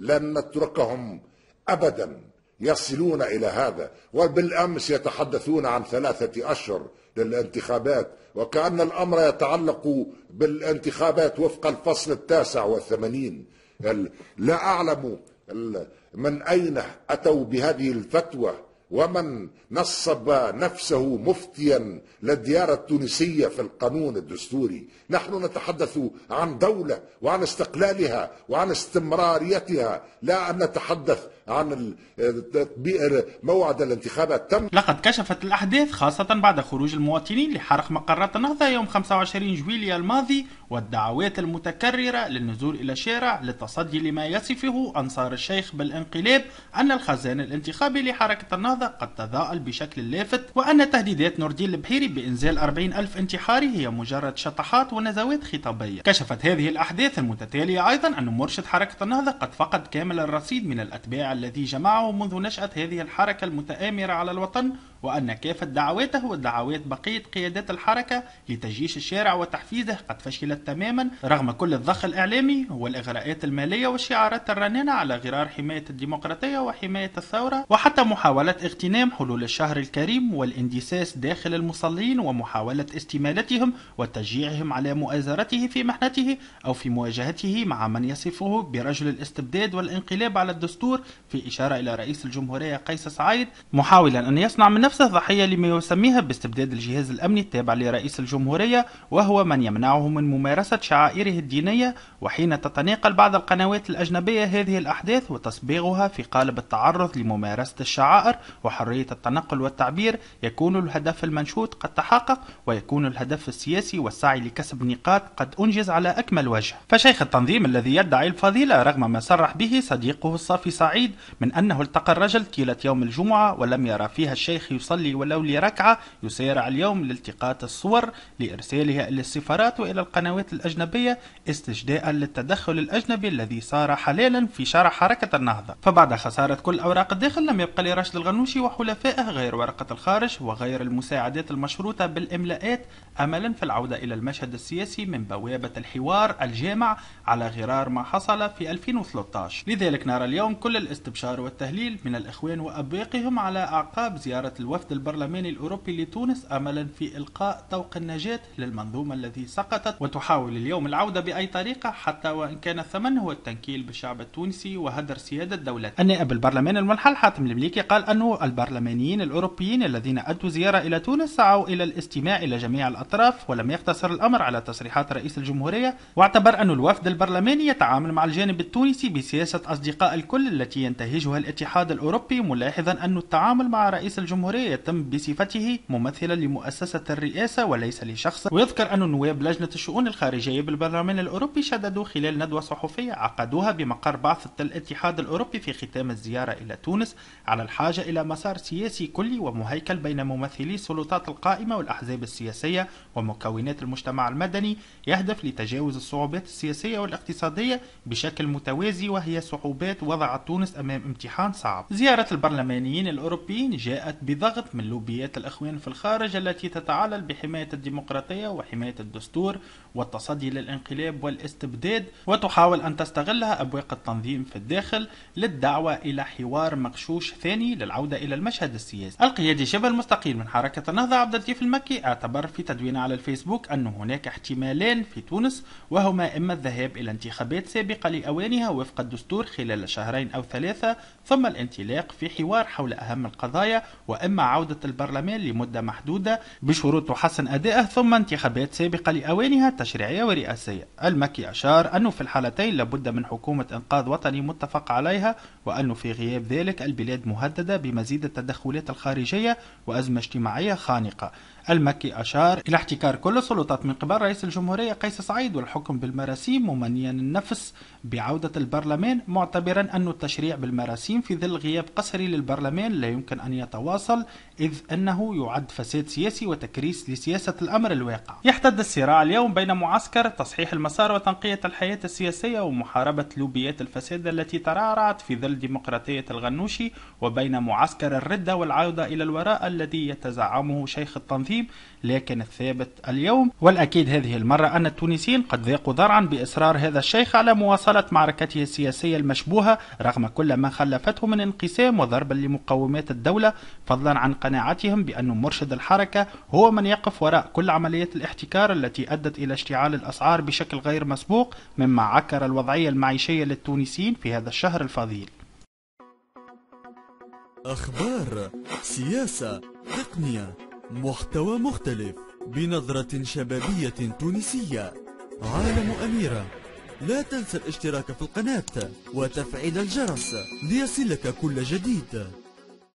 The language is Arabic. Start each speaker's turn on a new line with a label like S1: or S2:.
S1: لن نتركهم أبدا يصلون إلى هذا وبالأمس يتحدثون عن ثلاثة أشهر للانتخابات وكأن الأمر يتعلق بالانتخابات وفق الفصل التاسع والثمانين لا أعلم من أين أتوا بهذه الفتوى ومن نصب نفسه مفتيا للديار التونسية في القانون الدستوري نحن نتحدث عن دولة وعن استقلالها وعن استمراريتها لا أن نتحدث عن موعد الانتخابات تم
S2: لقد كشفت الأحداث خاصة بعد خروج المواطنين لحرق مقرات النهضة يوم 25 جويلية الماضي والدعوات المتكررة للنزول إلى الشارع للتصدي لما يصفه أنصار الشيخ بالانقلاب أن الخزان الانتخابي لحركة النهضة هذا قد تضاءل بشكل لافت وأن تهديدات نور الدين البحيري بإنزال 40 ألف انتحاري هي مجرد شطحات ونزوات خطابية كشفت هذه الأحداث المتتالية أيضا أن مرشد حركة النهضة قد فقد كامل الرصيد من الأتباع الذي جمعه منذ نشأة هذه الحركة المتآمرة على الوطن وأن كافة دعواته ودعوات بقية قيادات الحركة لتجيش الشارع وتحفيزه قد فشلت تماما رغم كل الضخ الإعلامي والإغراءات المالية والشعارات الرنانة على غرار حماية الديمقراطية وحماية الثورة وحتى محاولة اغتنام حلول الشهر الكريم والاندساس داخل المصلين ومحاولة استمالتهم وتشجيعهم على مؤازرته في محنته أو في مواجهته مع من يصفه برجل الاستبداد والانقلاب على الدستور في إشارة إلى رئيس الجمهورية قيس سعيد محاولا أن يصنع من نفسه ضحية لما يسميها باستبداد الجهاز الأمني التابع لرئيس الجمهورية وهو من يمنعه من ممارسة شعائره الدينية وحين تتناقل بعض القنوات الأجنبية هذه الأحداث وتصبيغها في قالب التعرض لممارسة الشعائر وحرية التنقل والتعبير يكون الهدف المنشود قد تحقق ويكون الهدف السياسي والسعي لكسب نقاط قد أنجز على أكمل وجه فشيخ التنظيم الذي يدعي الفضيلة رغم ما صرح به صديقه الصافي سعيد من أنه التقى الرجل طيلة يوم الجمعة ولم يرى فيها الشيخ يصلي ولو لركعة يسارع اليوم لالتقاط الصور لإرسالها إلى السفارات وإلى القنوات الأجنبية استجداء للتدخل الأجنبي الذي صار حلالا في شرع حركة النهضة فبعد خسارة كل أوراق الداخل لم يبقى لراشد الغنوشي وحلفائه غير ورقة الخارج وغير المساعدات المشروطة بالإملاءات أملا في العودة إلى المشهد السياسي من بوابة الحوار الجامع على غرار ما حصل في 2013 لذلك نرى اليوم كل الاستبشار والتهليل من الإخوان وأبواقهم على أعقاب زيارة الو... الوفد البرلماني الأوروبي لتونس أملا في إلقاء طوق النجاة للمنظومة التي سقطت وتحاول اليوم العودة بأي طريقة حتى وإن كان الثمن هو التنكيل بالشعب التونسي وهدر سيادة دولته النائب البرلمان المنحل حاتم المليكي قال أنه البرلمانيين الأوروبيين الذين أدوا زيارة إلى تونس سعوا إلى الاستماع إلى جميع الأطراف ولم يقتصر الأمر على تصريحات رئيس الجمهورية واعتبر أن الوفد البرلماني يتعامل مع الجانب التونسي بسياسة أصدقاء الكل التي ينتهجها الاتحاد الأوروبي ملاحظا أن التعامل مع رئيس الجمهورية يتم بصفته ممثلا لمؤسسة الرئاسة وليس لشخص ويذكر أن نواب لجنة الشؤون الخارجية بالبرلمان الأوروبي شددوا خلال ندوة صحفية عقدوها بمقر بعثة الاتحاد الأوروبي في ختام الزيارة إلى تونس على الحاجة إلى مسار سياسي كلي ومهيكل بين ممثلي السلطات القائمة والأحزاب السياسية ومكونات المجتمع المدني يهدف لتجاوز الصعوبات السياسية والاقتصادية بشكل متوازي وهي صعوبات وضعت تونس أمام امتحان صعب زيارة البرلمانيين الأوروبيين جاءت بضغط الضغط من لوبيات الأخوان في الخارج التي تتعلل بحماية الديمقراطية وحماية الدستور والتصدي للانقلاب والاستبداد وتحاول أن تستغلها أبواق التنظيم في الداخل للدعوة إلى حوار مغشوش ثاني للعودة إلى المشهد السياسي القيادي شبه المستقيل من حركة النهضة عبد اللطيف المكي اعتبر في تدوينه على الفيسبوك أن هناك احتمالان في تونس وهما إما الذهاب إلى انتخابات سابقة لأوانها وفق الدستور خلال شهرين أو ثلاثة ثم الانطلاق في حوار حول أهم القضايا وإما عودة البرلمان لمدة محدودة بشروط تحسن أدائه ثم انتخابات سابقة لأوانها تشريعية ورئاسية المكي أشار أنه في الحالتين لابد من حكومة إنقاذ وطني متفق عليها وأنه في غياب ذلك البلاد مهددة بمزيد التدخلات الخارجية وأزمة اجتماعية خانقة المكي أشار إلى احتكار كل السلطات من قبل رئيس الجمهورية قيس سعيد والحكم بالمراسيم ممنيا النفس بعودة البرلمان معتبرا أن التشريع بالمراسيم في ظل غياب قسري للبرلمان لا يمكن أن يتواصل إذ أنه يعد فساد سياسي وتكريس لسياسة الأمر الواقع يحتد الصراع اليوم بين معسكر تصحيح المسار وتنقية الحياة السياسية ومحاربة لوبيات الفساد التي ترعرعت في ظل ديمقراطية الغنوشي وبين معسكر الردة والعودة إلى الوراء الذي يتزعمه شيخ التنظيم النصيب لكن الثابت اليوم والأكيد هذه المرة أن التونسيين قد ذاقوا ذرعا بإصرار هذا الشيخ على مواصلة معركته السياسية المشبوهة رغم كل ما خلفته من انقسام وضربا لمقومات الدولة فضلا عن قناعتهم بأن مرشد الحركة هو من يقف وراء كل عملية الاحتكار التي أدت إلى اشتعال الأسعار بشكل غير مسبوق مما عكر الوضعية المعيشية للتونسيين في هذا الشهر الفضيل أخبار سياسة تقنية محتوى مختلف بنظرة شبابية تونسية عالم أميرة لا تنسى الاشتراك في القناة وتفعيل الجرس ليصلك كل جديد